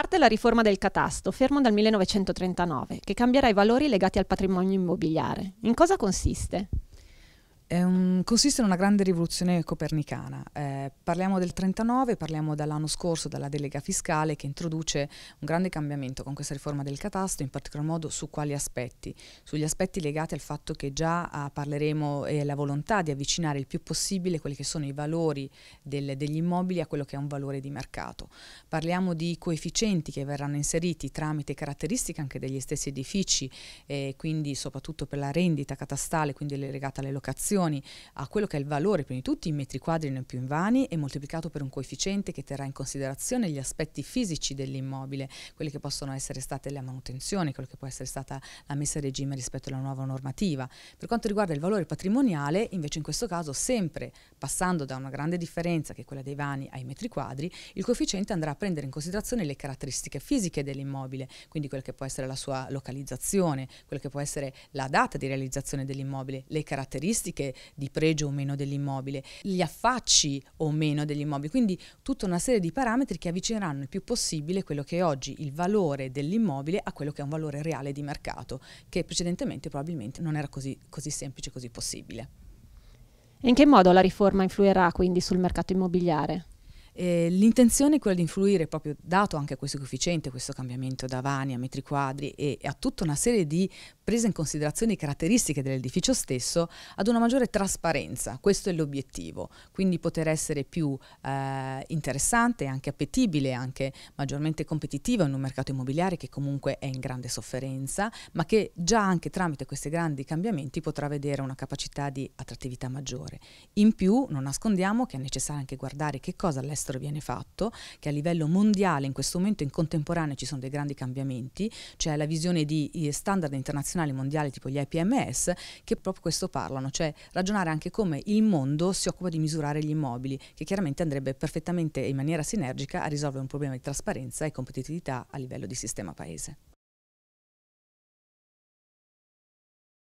Parte la riforma del catasto, fermo dal 1939, che cambierà i valori legati al patrimonio immobiliare. In cosa consiste? Um, consiste in una grande rivoluzione copernicana. Eh, parliamo del 39, parliamo dall'anno scorso, dalla delega fiscale che introduce un grande cambiamento con questa riforma del catasto, in particolar modo su quali aspetti? Sugli aspetti legati al fatto che già ah, parleremo e eh, la volontà di avvicinare il più possibile quelli che sono i valori del, degli immobili a quello che è un valore di mercato. Parliamo di coefficienti che verranno inseriti tramite caratteristiche anche degli stessi edifici, eh, quindi soprattutto per la rendita catastale, quindi legata alle locazioni dimensioni a quello che è il valore, prima di tutto, in metri quadri non più in vani e moltiplicato per un coefficiente che terrà in considerazione gli aspetti fisici dell'immobile, quelle che possono essere state la manutenzione, quello che può essere stata la messa a regime rispetto alla nuova normativa. Per quanto riguarda il valore patrimoniale, invece in questo caso sempre passando da una grande differenza che è quella dei vani ai metri quadri, il coefficiente andrà a prendere in considerazione le caratteristiche fisiche dell'immobile, quindi quella che può essere la sua localizzazione, quella che può essere la data di realizzazione dell'immobile, le caratteristiche di pregio o meno dell'immobile, gli affacci o meno dell'immobile, quindi tutta una serie di parametri che avvicineranno il più possibile quello che è oggi il valore dell'immobile a quello che è un valore reale di mercato, che precedentemente probabilmente non era così, così semplice, così possibile. In che modo la riforma influirà quindi sul mercato immobiliare? Eh, l'intenzione è quella di influire, proprio dato anche questo coefficiente, questo cambiamento da vani a metri quadri e, a tutta una serie di prese in considerazione caratteristiche dell'edificio stesso, ad una maggiore trasparenza. Questo è l'obiettivo, quindi poter essere più eh, interessante, anche appetibile, anche maggiormente competitivo in un mercato immobiliare che comunque è in grande sofferenza, ma che già anche tramite questi grandi cambiamenti potrà vedere una capacità di attrattività maggiore. In più, non nascondiamo che è necessario anche guardare che cosa l'essere all'estero viene fatto, che a livello mondiale in questo momento in contemporanea ci sono dei grandi cambiamenti, c'è la visione di eh, standard internazionali mondiali tipo gli IPMS che proprio questo parlano, cioè ragionare anche come il mondo si occupa di misurare gli immobili, che chiaramente andrebbe perfettamente in maniera sinergica a risolvere un problema di trasparenza e competitività a livello di sistema paese.